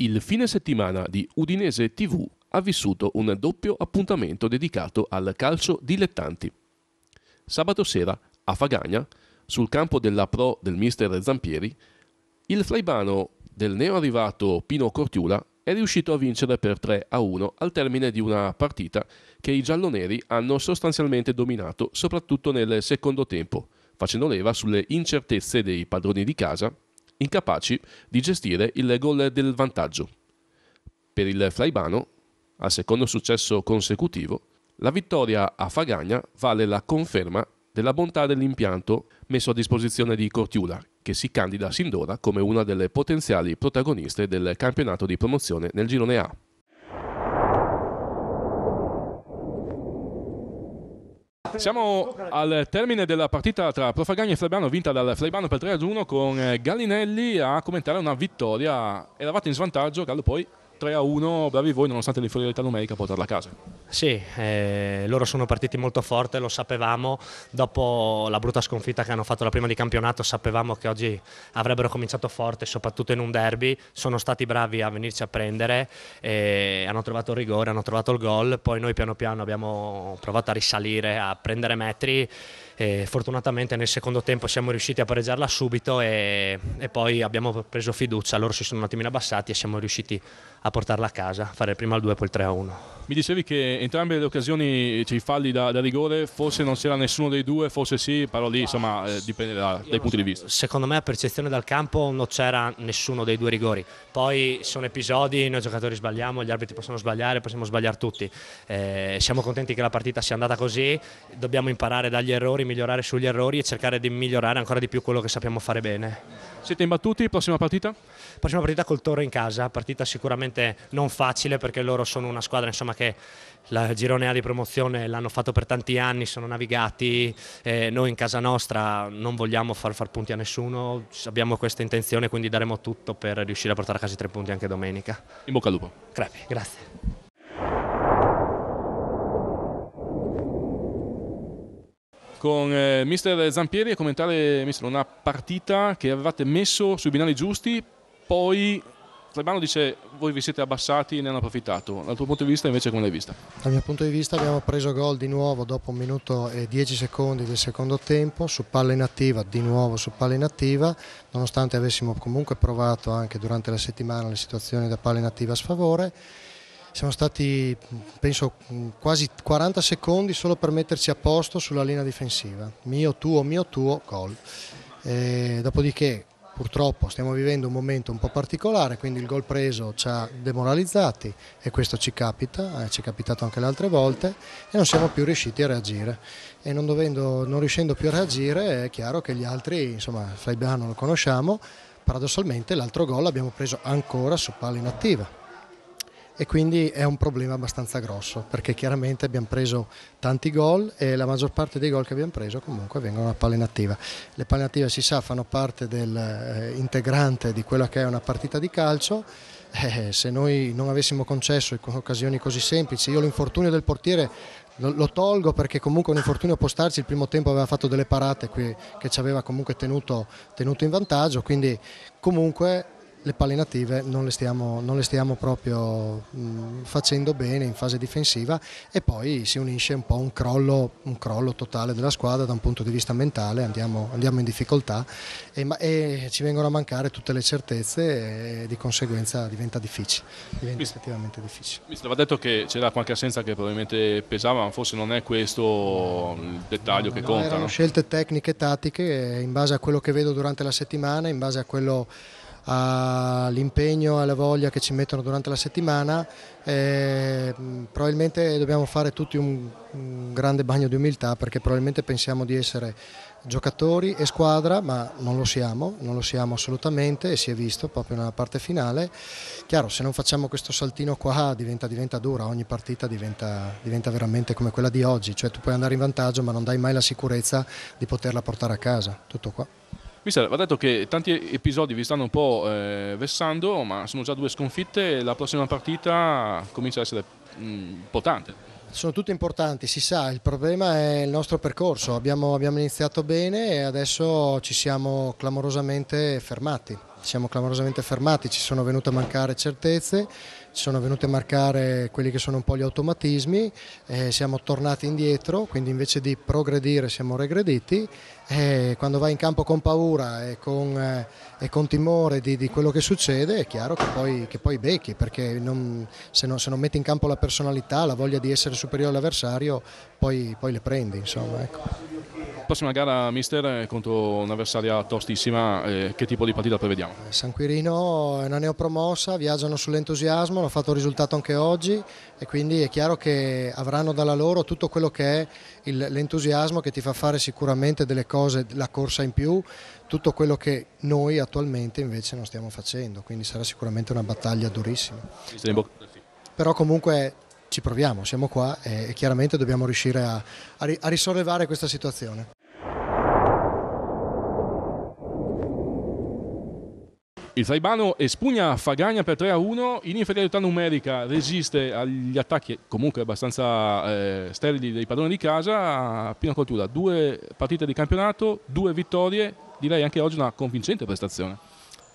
Il fine settimana di Udinese TV ha vissuto un doppio appuntamento dedicato al calcio dilettanti. Sabato sera, a Fagagna, sul campo della Pro del mister Zampieri, il flaibano del neo arrivato Pino Cortiula è riuscito a vincere per 3 a 1 al termine di una partita che i gialloneri hanno sostanzialmente dominato soprattutto nel secondo tempo, facendo leva sulle incertezze dei padroni di casa incapaci di gestire il gol del vantaggio. Per il Flaibano, al secondo successo consecutivo, la vittoria a Fagagna vale la conferma della bontà dell'impianto messo a disposizione di Cortiula, che si candida sin d'ora come una delle potenziali protagoniste del campionato di promozione nel girone A. Siamo al termine della partita tra Profagagna e Flebano, vinta dal Flebano per 3-1 con eh, Gallinelli a commentare una vittoria. Eravate in svantaggio, Gallo poi 3 a 1, bravi voi nonostante l'inferiorità numerica a portarla a casa. Sì, eh, loro sono partiti molto forte, lo sapevamo, dopo la brutta sconfitta che hanno fatto la prima di campionato sapevamo che oggi avrebbero cominciato forte, soprattutto in un derby, sono stati bravi a venirci a prendere, eh, hanno trovato il rigore, hanno trovato il gol, poi noi piano piano abbiamo provato a risalire, a prendere metri. E fortunatamente nel secondo tempo siamo riusciti a pareggiarla subito e, e poi abbiamo preso fiducia, loro si sono un attimino abbassati e siamo riusciti a a portarla a casa, fare prima il 2 poi il 3 a 1. Mi dicevi che entrambe le occasioni, cioè i falli da, da, rigore, forse non c'era nessuno dei due, forse sì, però lì insomma eh, dipende da, dai punti so. di vista. Secondo me a percezione dal campo non c'era nessuno dei due rigori, poi sono episodi, noi giocatori sbagliamo, gli arbitri possono sbagliare, possiamo sbagliare tutti, eh, siamo contenti che la partita sia andata così, dobbiamo imparare dagli errori, migliorare sugli errori e cercare di migliorare ancora di più quello che sappiamo fare bene. Siete imbattuti, prossima partita? Prossima partita col Toro in casa, partita sicuramente non facile perché loro sono una squadra insomma, che la girone A di promozione l'hanno fatto per tanti anni, sono navigati, eh, noi in casa nostra non vogliamo far, far punti a nessuno, abbiamo questa intenzione quindi daremo tutto per riuscire a portare a casa i tre punti anche domenica. In bocca al lupo. Crepi, grazie. con eh, mister Zampieri a commentare mister, una partita che avevate messo sui binari giusti, poi Trebano dice voi vi siete abbassati e ne hanno approfittato, dal tuo punto di vista invece come l'hai vista? Dal mio punto di vista abbiamo preso gol di nuovo dopo un minuto e dieci secondi del secondo tempo, su palla inattiva, di nuovo su palla inattiva, nonostante avessimo comunque provato anche durante la settimana le situazioni da palla inattiva a sfavore siamo stati, penso, quasi 40 secondi solo per metterci a posto sulla linea difensiva. Mio, tuo, mio, tuo, gol. dopodiché, purtroppo, stiamo vivendo un momento un po' particolare, quindi il gol preso ci ha demoralizzati e questo ci capita, eh, ci è capitato anche le altre volte e non siamo più riusciti a reagire. E non, dovendo, non riuscendo più a reagire è chiaro che gli altri, insomma, Flaibiano lo conosciamo, paradossalmente l'altro gol l'abbiamo preso ancora su palla inattiva e quindi è un problema abbastanza grosso perché chiaramente abbiamo preso tanti gol e la maggior parte dei gol che abbiamo preso comunque vengono a palla inattiva. Le palle inattive si sa fanno parte del eh, integrante di quella che è una partita di calcio. Eh, se noi non avessimo concesso occasioni così semplici, io l'infortunio del portiere lo, lo, tolgo perché comunque un infortunio può starci, il primo tempo aveva fatto delle parate qui, che ci aveva comunque tenuto, tenuto in vantaggio, quindi comunque le palle native non le stiamo, non le stiamo proprio mh, mm, facendo bene in fase difensiva e poi si unisce un po' un crollo, un crollo totale della squadra da un punto di vista mentale, andiamo, andiamo in difficoltà e, e, ci vengono a mancare tutte le certezze e di conseguenza diventa difficile, diventa Mister, effettivamente difficile. Mi stava detto che c'era qualche assenza che probabilmente pesava, ma forse non è questo mm, il dettaglio no, che no, conta. Erano no? scelte tecniche e tattiche eh, in base a quello che vedo durante la settimana, in base a quello all'impegno e alla voglia che ci mettono durante la settimana. Eh, probabilmente dobbiamo fare tutti un, un grande bagno di umiltà perché probabilmente pensiamo di essere giocatori e squadra, ma non lo siamo, non lo siamo assolutamente e si è visto proprio nella parte finale. Chiaro, se non facciamo questo saltino qua diventa, diventa dura, ogni partita diventa, diventa, veramente come quella di oggi, cioè tu puoi andare in vantaggio ma non dai mai la sicurezza di poterla portare a casa, tutto qua. Mister, va detto che tanti episodi vi stanno un po' eh, vessando, ma sono già due sconfitte e la prossima partita comincia ad essere mm, importante. Sono tutte importanti, si sa, il problema è il nostro percorso, abbiamo, abbiamo iniziato bene e adesso ci siamo clamorosamente fermati, ci siamo clamorosamente fermati, ci sono venute a mancare certezze sono venute a marcare quelli che sono un po' gli automatismi, eh, siamo tornati indietro, quindi invece di progredire siamo regrediti, eh, quando vai in campo con paura e con, eh, e con timore di, di, quello che succede è chiaro che poi, che poi becchi, perché non, se, non, se, non, metti in campo la personalità, la voglia di essere superiore all'avversario, poi, poi le prendi. Insomma, ecco prossima gara mister contro un'avversaria tostissima, eh, che tipo di partita prevediamo? Eh, San Quirino è eh, una neopromossa, viaggiano sull'entusiasmo, hanno fatto il risultato anche oggi e quindi è chiaro che avranno dalla loro tutto quello che è l'entusiasmo che ti fa fare sicuramente delle cose, la corsa in più, tutto quello che noi attualmente invece non stiamo facendo, quindi sarà sicuramente una battaglia durissima. Però comunque ci proviamo, siamo qua e chiaramente dobbiamo riuscire a, a risollevare questa situazione. Il Traibano espugna Fagagna per 3 a 1, in inferiorità numerica resiste agli attacchi comunque abbastanza eh, sterili dei padroni di casa, Pino Coltura, due partite di campionato, due vittorie, direi anche oggi una convincente prestazione.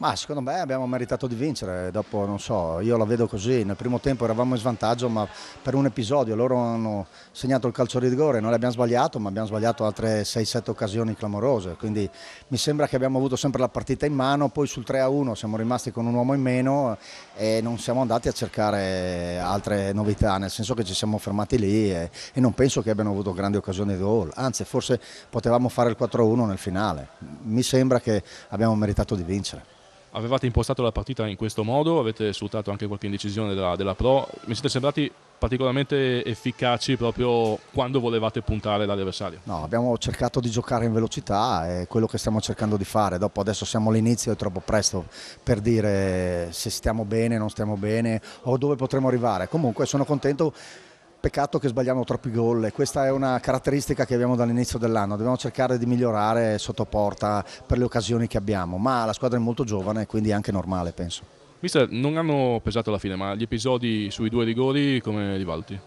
Ma secondo me abbiamo meritato di vincere, dopo non so, io la vedo così, nel primo tempo eravamo in svantaggio ma per un episodio, loro hanno segnato il calcio di rigore, noi l'abbiamo sbagliato ma abbiamo sbagliato altre 6-7 occasioni clamorose, quindi mi sembra che abbiamo avuto sempre la partita in mano, poi sul 3-1 siamo rimasti con un uomo in meno e non siamo andati a cercare altre novità, nel senso che ci siamo fermati lì e, e non penso che abbiano avuto grandi occasioni di gol, anzi forse potevamo fare il 4-1 nel finale, mi sembra che abbiamo meritato di vincere avevate impostato la partita in questo modo, avete sfruttato anche qualche indecisione della, della Pro, mi siete sembrati particolarmente efficaci proprio quando volevate puntare l'avversario? No, abbiamo cercato di giocare in velocità, è quello che stiamo cercando di fare, dopo adesso siamo all'inizio, è troppo presto per dire se stiamo bene, non stiamo bene o dove potremo arrivare, comunque sono contento Peccato che sbagliamo troppi gol e questa è una caratteristica che abbiamo dall'inizio dell'anno, dobbiamo cercare di migliorare sotto porta per le occasioni che abbiamo, ma la squadra è molto giovane quindi è anche normale penso. Mister, non hanno pesato la fine, ma gli episodi sui due rigori come li rivalti?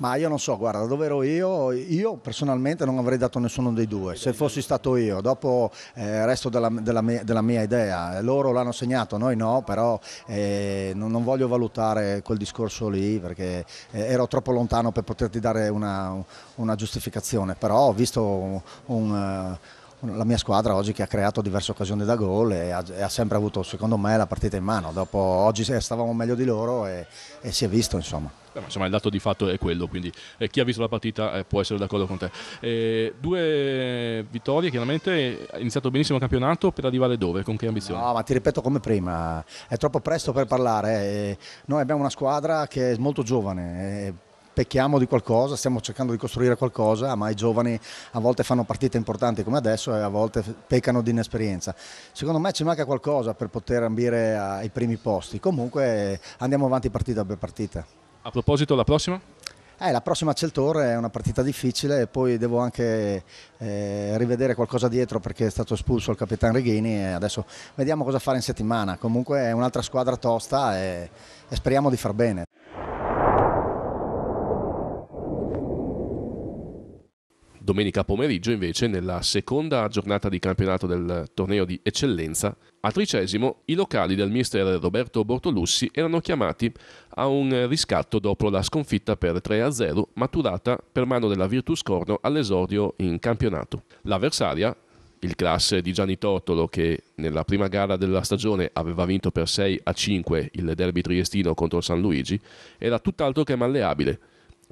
Ma io non so, guarda, dove ero io? Io personalmente non avrei dato nessuno dei due, se fossi stato io. Dopo eh, il eh, resto della, della, mia, della, mia, idea, loro l'hanno segnato, noi no, però eh, non, non, voglio valutare quel discorso lì perché eh, ero troppo lontano per poterti dare una, una giustificazione, però ho visto un... un eh, la mia squadra oggi che ha creato diverse occasioni da gol e ha, e ha sempre avuto secondo me la partita in mano, Dopo, oggi stavamo meglio di loro e, e si è visto insomma. Beh, insomma il dato di fatto è quello, quindi eh, chi ha visto la partita eh, può essere d'accordo con te. Eh, due vittorie chiaramente, ha iniziato benissimo il campionato, per arrivare dove? Con che ambizioni? No, ma ti ripeto come prima, è troppo presto per parlare, eh, noi abbiamo una squadra che è molto giovane eh, pecchiamo di qualcosa, stiamo cercando di costruire qualcosa, ma i giovani a volte fanno partite importanti come adesso e a volte peccano di inesperienza. Secondo me ci manca qualcosa per poter ambire ai primi posti, comunque andiamo avanti partita per partita. A proposito, la prossima? Eh, la prossima c'è il è una partita difficile e poi devo anche eh, rivedere qualcosa dietro perché è stato espulso il capitano Reghini e adesso vediamo cosa fare in settimana. Comunque è un'altra squadra tosta e, e speriamo di far bene. Domenica pomeriggio invece, nella seconda giornata di campionato del torneo di eccellenza, a Tricesimo i locali del mister Roberto Bortolussi erano chiamati a un riscatto dopo la sconfitta per 3-0 maturata per mano della Virtus Corno all'esordio in campionato. L'avversaria, il classe di Gianni Tortolo che nella prima gara della stagione aveva vinto per 6 5 il derby triestino contro il San Luigi, era tutt'altro che malleabile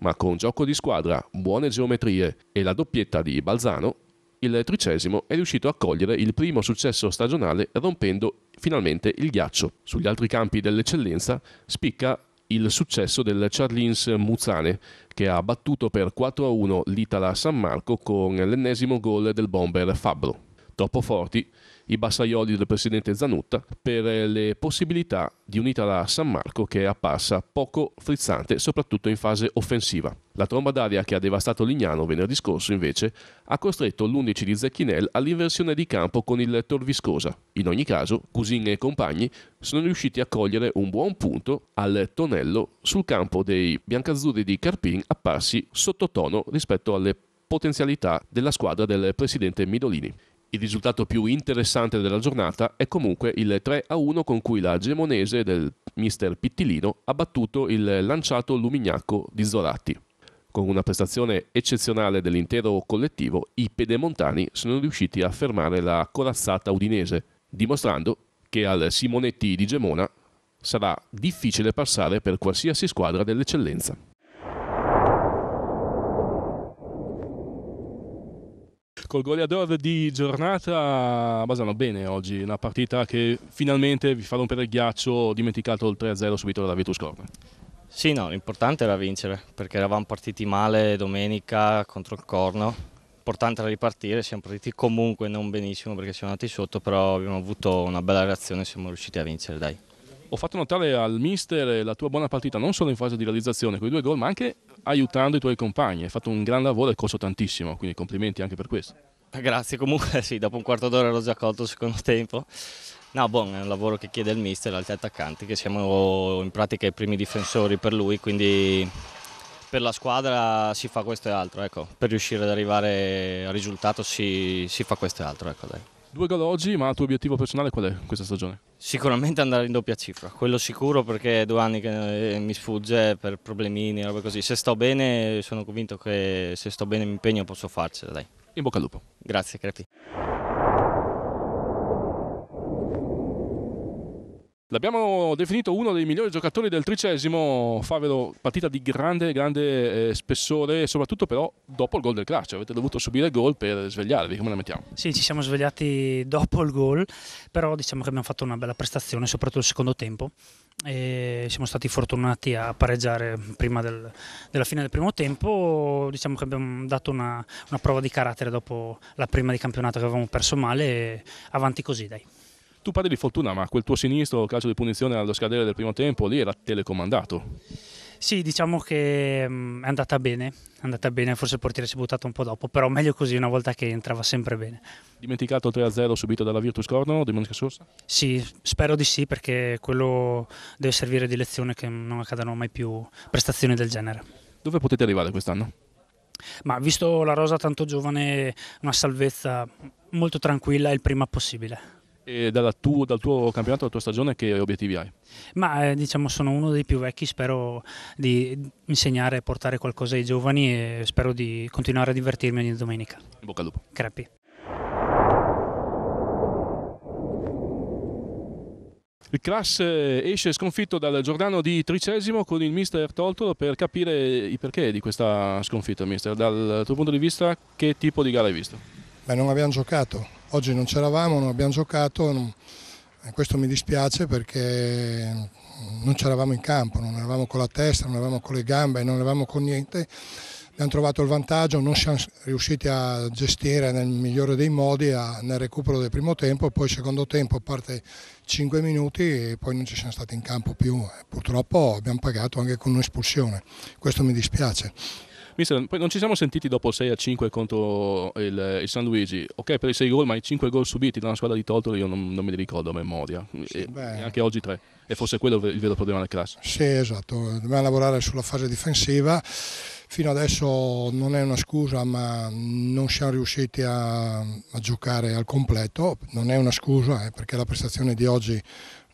ma con gioco di squadra, buone geometrie e la doppietta di Balzano, il tricesimo è riuscito a cogliere il primo successo stagionale rompendo finalmente il ghiaccio. Sugli altri campi dell'eccellenza spicca il successo del Charlins Muzzane, che ha battuto per 4-1 l'Itala San Marco con l'ennesimo gol del bomber Fabbro. Troppo forti, i bassaioli del presidente Zanutta per eh, le possibilità di unità da San Marco che è apparsa poco frizzante soprattutto in fase offensiva. La tromba d'aria che ha devastato Lignano venerdì scorso invece ha costretto l'11 di Zecchinel all'inversione di campo con il Tor Viscosa. In ogni caso Cusin e compagni sono riusciti a cogliere un buon punto al tonello sul campo dei biancazzurri di Carpin apparsi sottotono rispetto alle potenzialità della squadra del presidente Midolini. Il risultato più interessante della giornata è comunque il 3-1 con cui la gemonese del mister Pittilino ha battuto il lanciato lumignacco di Zorati. Con una prestazione eccezionale dell'intero collettivo, i pedemontani sono riusciti a fermare la corazzata udinese, dimostrando che al Simonetti di Gemona sarà difficile passare per qualsiasi squadra dell'eccellenza. col goleador di giornata basano bene oggi, una partita che finalmente vi fa rompere il ghiaccio, dimenticato il 3-0 subito dalla Vitus Corner. Sì, no, l'importante era vincere, perché eravamo partiti male domenica contro il Corno, l'importante era ripartire, siamo partiti comunque non benissimo perché siamo andati sotto, però abbiamo avuto una bella reazione e siamo riusciti a vincere, dai. Ho fatto notare al mister la tua buona partita non solo in fase di realizzazione con i due gol, ma anche aiutando i tuoi compagni. Hai fatto un gran lavoro e costo tantissimo, quindi complimenti anche per questo. Eh, grazie, comunque sì, dopo un quarto d'ora l'ho già colto il secondo tempo. No, buon, è un lavoro che chiede il mister, altri attaccanti, che siamo in pratica i primi difensori per lui, quindi per la squadra si fa questo e altro, ecco. per riuscire ad arrivare al risultato si, si fa questo e altro. Ecco, Due gol oggi, ma il tuo obiettivo personale qual è questa stagione? Sicuramente andare in doppia cifra, quello sicuro perché è due anni che eh, mi sfugge per problemini, roba così. Se sto bene sono convinto che se sto bene mi impegno posso farcela, dai. In bocca al lupo. Grazie, Crepi. L'abbiamo definito uno dei migliori giocatori del tricesimo, Favero, partita di grande, grande eh, spessore, soprattutto però dopo il gol del calcio, avete dovuto subire il gol per svegliarvi, come la mettiamo? Sì, ci siamo svegliati dopo il gol, però diciamo che abbiamo fatto una bella prestazione, soprattutto il secondo tempo, e siamo stati fortunati a pareggiare prima del, della fine del primo tempo, diciamo che abbiamo dato una, una prova di carattere dopo la prima di campionato che avevamo perso male, e avanti così dai. Tu parli di fortuna, ma quel tuo sinistro, calcio di punizione allo scadere del primo tempo, lì era telecomandato. Sì, diciamo che um, è andata bene, è andata bene, forse il portiere si è buttato un po' dopo, però meglio così una volta che entrava sempre bene. Dimenticato il 3-0 subito dalla Virtus di Monica scorsa? Sì, spero di sì perché quello deve servire di lezione che non accadano mai più prestazioni del genere. Dove potete arrivare quest'anno? Ma visto la rosa tanto giovane, una salvezza molto tranquilla il prima possibile. E tuo, dal tuo campionato, dalla tua stagione, che obiettivi hai? Ma eh, diciamo sono uno dei più vecchi, spero di insegnare e portare qualcosa ai giovani e spero di continuare a divertirmi ogni domenica. In bocca al lupo. Crepi. Il Crash eh, esce sconfitto dal Giordano di Tricesimo con il mister Toltolo per capire i perché di questa sconfitta, mister. Dal tuo punto di vista, che tipo di gara hai visto? Beh, non abbiamo giocato, oggi non c'eravamo, non abbiamo giocato, non... Eh, questo mi dispiace perché non c'eravamo in campo, non eravamo con la testa, non eravamo con le gambe, non eravamo con niente. Abbiamo trovato il vantaggio, non siamo riusciti a gestire nel migliore dei modi a, nel recupero del primo tempo, poi secondo tempo a parte 5 minuti e poi non ci siamo stati in campo più. Purtroppo abbiamo pagato anche con un'espulsione, questo mi dispiace. Mister, non ci siamo sentiti dopo il 6 a 5 contro il, il San Luigi. Ok, per i 6 gol, ma i 5 gol subiti da una squadra di Totoro io non, non me li ricordo a memoria. Sì, e, anche oggi 3. E forse quello è il vero problema del Crash. Sì, esatto. Dobbiamo lavorare sulla fase difensiva. Fino adesso non è una scusa, ma non siamo riusciti a, a giocare al completo. Non è una scusa, eh, perché la prestazione di oggi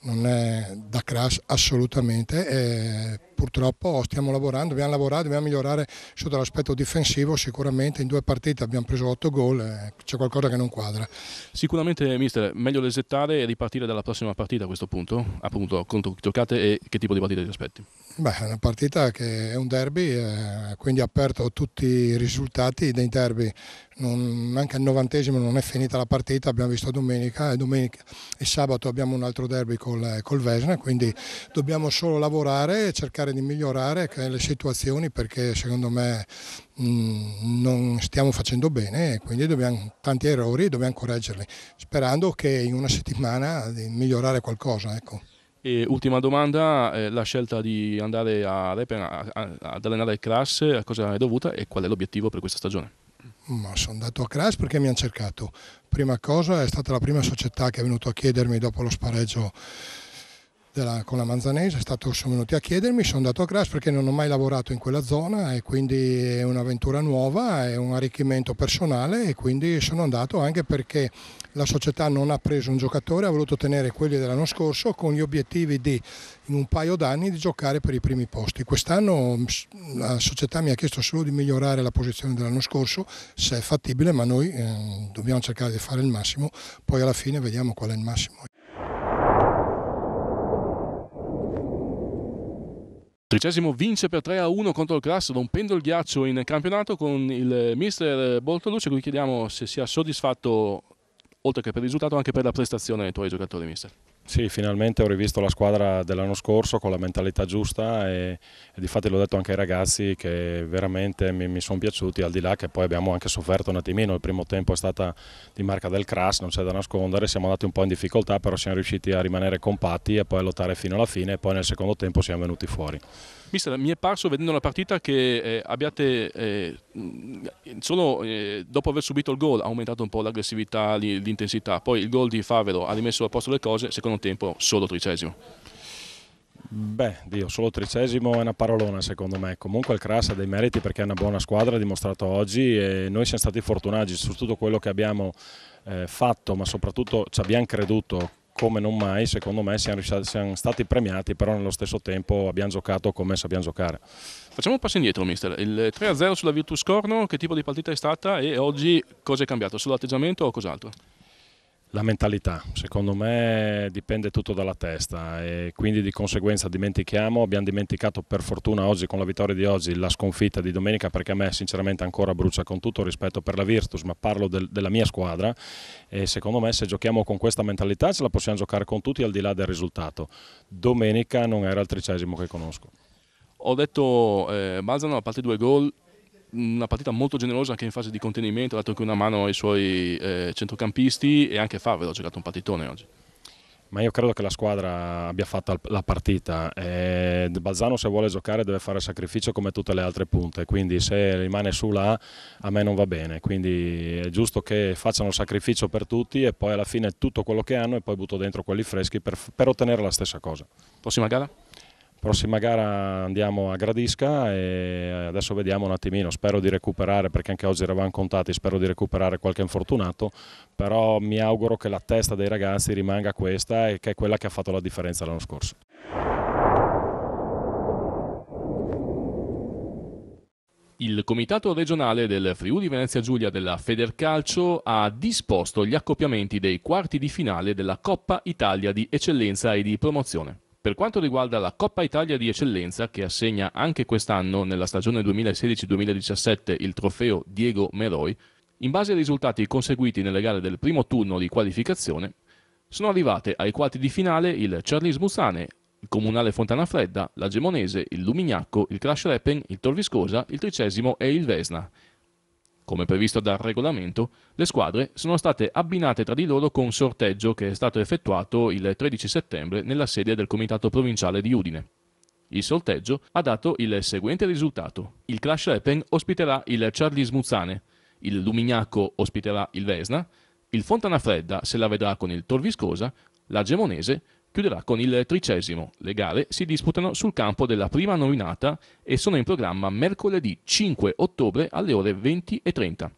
non è da crash assolutamente, purtroppo stiamo lavorando, dobbiamo lavorare, dobbiamo migliorare sotto l'aspetto difensivo, sicuramente in due partite abbiamo preso 8 gol, c'è qualcosa che non quadra. Sicuramente mister, meglio resettare e ripartire dalla prossima partita a questo punto, appunto contro giocate e che tipo di partita ti aspetti? Beh, è una partita che è un derby, eh, quindi aperto tutti i risultati dei derby, non, anche al novantesimo non è finita la partita, abbiamo visto domenica e, domenica, e sabato abbiamo un altro derby con col, col Vesna, quindi dobbiamo solo lavorare e cercare di migliorare eh, le situazioni perché secondo me mh, mm, non stiamo facendo bene e quindi dobbiamo, tanti errori e dobbiamo correggerli, sperando che in una settimana di migliorare qualcosa. Ecco. E ultima domanda, eh, la scelta di andare a Repen ad allenare il Crash, a cosa è dovuta e qual è l'obiettivo per questa stagione? Ma sono andato a Crash perché mi hanno cercato. Prima cosa è stata la prima società che è venuto a chiedermi dopo lo spareggio della, con la Manzanese, stato, sono venuti a chiedermi, sono andato a Gras perché non ho mai lavorato in quella zona e quindi è un'avventura nuova, è un arricchimento personale e quindi sono andato anche perché la società non ha preso un giocatore, ha voluto tenere quelli dell'anno scorso con gli obiettivi di in un paio d'anni di giocare per i primi posti. Quest'anno la società mi ha chiesto solo di migliorare la posizione dell'anno scorso, se è fattibile, ma noi eh, dobbiamo cercare di fare il massimo, poi alla fine vediamo qual è il massimo. tredicesimo vince per 3 a 1 contro il Crasso, rompendo il ghiaccio in campionato con il mister Bortolucci, a cui chiediamo se sia soddisfatto, oltre che per il risultato, anche per la prestazione dei tuoi giocatori, mister. Sì, finalmente ho rivisto la squadra dell'anno scorso con la mentalità giusta e, e di fatto l'ho detto anche ai ragazzi che veramente mi, mi sono piaciuti al di là che poi abbiamo anche sofferto un attimino, il primo tempo è stata di marca del crash, non c'è da nascondere, siamo andati un po' in difficoltà però siamo riusciti a rimanere compatti e poi a lottare fino alla fine e poi nel secondo tempo siamo venuti fuori. Mister, mi è parso vedendo la partita che eh, abbiate, eh, solo eh, dopo aver subito il gol, aumentato un po' l'aggressività, l'intensità, poi il gol di Favero ha rimesso a posto le cose, secondo un tempo solo tricesimo. Beh, Dio, solo tricesimo è una parolona secondo me. Comunque il Crass ha dei meriti perché è una buona squadra, ha dimostrato oggi e noi siamo stati fortunati su tutto quello che abbiamo eh, fatto, ma soprattutto ci abbiamo creduto come non mai, secondo me siamo, siamo, stati premiati, però nello stesso tempo abbiamo giocato come sappiamo giocare. Facciamo un passo indietro, mister. Il 3-0 sulla Virtus Corno, che tipo di partita è stata e oggi cosa è cambiato? solo Sull'atteggiamento o cos'altro? La mentalità, secondo me dipende tutto dalla testa e quindi di conseguenza dimentichiamo, abbiamo dimenticato per fortuna oggi con la vittoria di oggi la sconfitta di domenica perché a me sinceramente ancora brucia con tutto rispetto per la Virtus, ma parlo del, della mia squadra e secondo me se giochiamo con questa mentalità ce la possiamo giocare con tutti al di là del risultato. Domenica non era il tricesimo che conosco. Ho detto eh, Balzano a parte due gol una partita molto generosa anche in fase di contenimento, ha dato anche una mano ai suoi eh, centrocampisti e anche Favero ha giocato un partitone oggi. Ma io credo che la squadra abbia fatto la partita. Eh, Balzano se vuole giocare deve fare sacrificio come tutte le altre punte, quindi se rimane su là a me non va bene, quindi è giusto che facciano sacrificio per tutti e poi alla fine tutto quello che hanno e poi butto dentro quelli freschi per, per ottenere la stessa cosa. Prossima gara? prossima gara andiamo a Gradisca e adesso vediamo un attimino, spero di recuperare perché anche oggi eravamo contati, spero di recuperare qualche infortunato, però mi auguro che la testa dei ragazzi rimanga questa e che è quella che ha fatto la differenza l'anno scorso. Il Comitato regionale del Friuli Venezia Giulia della Federcalcio ha disposto gli accoppiamenti dei quarti di finale della Coppa Italia di Eccellenza e di Promozione. Per quanto riguarda la Coppa Italia di eccellenza, che assegna anche quest'anno, nella stagione 2016-2017, il trofeo Diego Meroi, in base ai risultati conseguiti nelle gare del primo turno di qualificazione, sono arrivate ai quarti di finale il Charlis Mussane, il Comunale Fontana Fredda, la Gemonese, il Lumignacco, il Crash Reppen, il Torviscosa, il Tricesimo e il Vesna. Come previsto dal regolamento, le squadre sono state abbinate tra di loro con un sorteggio che è stato effettuato il 13 settembre nella sede del Comitato Provinciale di Udine. Il sorteggio ha dato il seguente risultato. Il Clash Repen ospiterà il Charlie Smuzzane, il Lumignacco ospiterà il Vesna, il Fontana Fredda se la vedrà con il Torviscosa, la Gemonese chiuderà con il tricesimo. Le gare si disputano sul campo della prima nominata e sono in programma mercoledì 5 ottobre alle ore 20.30.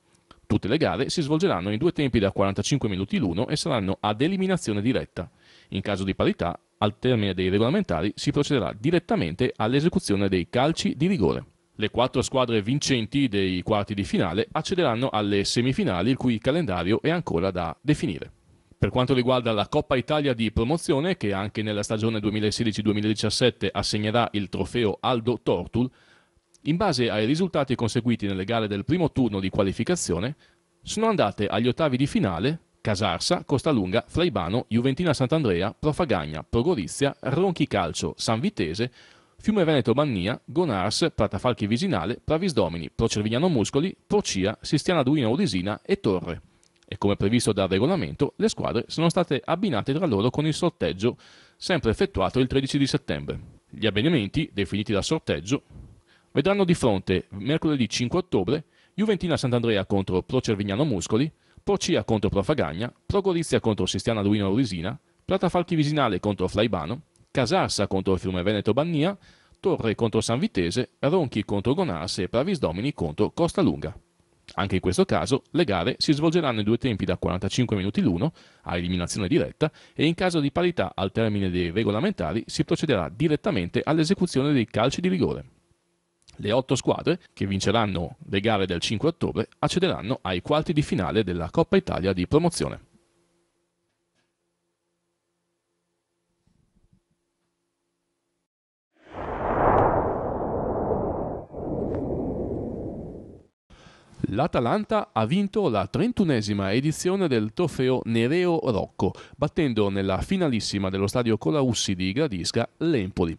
Tutte le gare si svolgeranno in due tempi da 45 minuti l'uno e saranno ad eliminazione diretta. In caso di parità, al termine dei regolamentari si procederà direttamente all'esecuzione dei calci di rigore. Le quattro squadre vincenti dei quarti di finale accederanno alle semifinali il cui calendario è ancora da definire. Per quanto riguarda la Coppa Italia di promozione, che anche nella stagione 2016-2017 assegnerà il trofeo Aldo Tortul, in base ai risultati conseguiti nelle gare del primo turno di qualificazione, sono andate agli ottavi di finale Casarsa, Costalunga, Fraibano, Juventina Sant'Andrea, Profagagna, Progorizia, Ronchi Calcio, San Vitese, Fiume Veneto Bannia, Gonars, Pratafalchi Visinale, Pravisdomini, Domini, Procervignano Muscoli, Procia, Sistiana Duino Udisina e Torre e come previsto dal regolamento le squadre sono state abbinate tra loro con il sorteggio sempre effettuato il 13 di settembre. Gli avvenimenti, definiti da sorteggio, vedranno di fronte mercoledì 5 ottobre Juventina Sant'Andrea contro Pro Cervignano Muscoli, Porcia contro Profagagna, Gorizia contro Sistiana Luino Risina, Plata Falchi Visinale contro Flaibano, Casarsa contro Fiume Veneto Bannia, Torre contro San Vitese, Ronchi contro Gonasse e Pravis Domini contro Costa Lunga. Anche in questo caso le gare si svolgeranno in due tempi da 45 minuti l'uno, a eliminazione diretta, e in caso di parità al termine dei regolamentari si procederà direttamente all'esecuzione dei calci di rigore. Le otto squadre che vinceranno le gare del 5 ottobre accederanno ai quarti di finale della Coppa Italia di promozione. L'Atalanta ha vinto la trentunesima edizione del trofeo Nereo Rocco, battendo nella finalissima dello stadio Colaussi di Gradisca l'Empoli.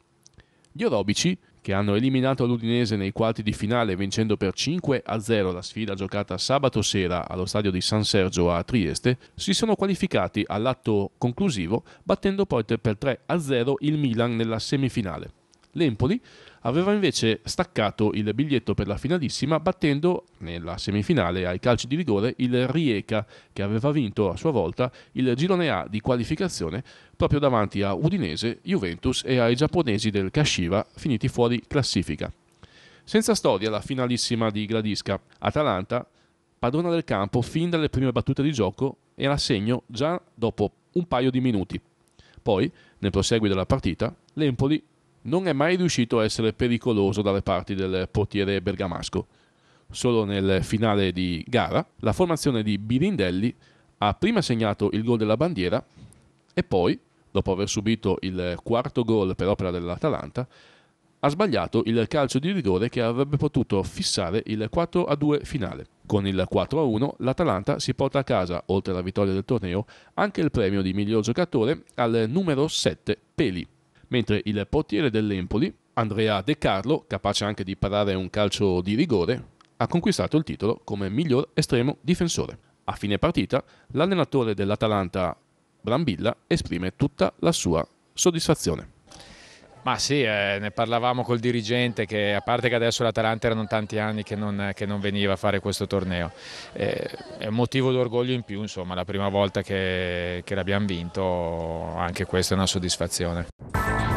Gli Orobici, che hanno eliminato l'Udinese nei quarti di finale vincendo per 5 0 la sfida giocata sabato sera allo stadio di San Sergio a Trieste, si sono qualificati all'atto conclusivo battendo poi per 3 0 il Milan nella semifinale. L'Empoli aveva invece staccato il biglietto per la finalissima battendo nella semifinale ai calci di rigore il Rieca che aveva vinto a sua volta il girone A di qualificazione proprio davanti a Udinese, Juventus e ai giapponesi del Kashiva finiti fuori classifica. Senza storia la finalissima di Gradisca, Atalanta, padrona del campo fin dalle prime battute di gioco, era a segno già dopo un paio di minuti. Poi, nel proseguo della partita, l'Empoli non è mai riuscito a essere pericoloso dalle parti del portiere bergamasco. Solo nel finale di gara la formazione di Birindelli ha prima segnato il gol della bandiera e poi, dopo aver subito il quarto gol per opera dell'Atalanta, ha sbagliato il calcio di rigore che avrebbe potuto fissare il 4-2 finale. Con il 4-1 l'Atalanta si porta a casa, oltre alla vittoria del torneo, anche il premio di miglior giocatore al numero 7 Peli mentre il portiere dell'Empoli, Andrea De Carlo, capace anche di parare un calcio di rigore, ha conquistato il titolo come miglior estremo difensore. A fine partita, l'allenatore dell'Atalanta, Brambilla, esprime tutta la sua soddisfazione. Ma sì, eh, ne parlavamo col dirigente che a parte che adesso l'Atalanta erano tanti anni che non, che non, veniva a fare questo torneo, eh, è un motivo d'orgoglio in più, insomma, la prima volta che, che l'abbiamo vinto, anche questa è una soddisfazione.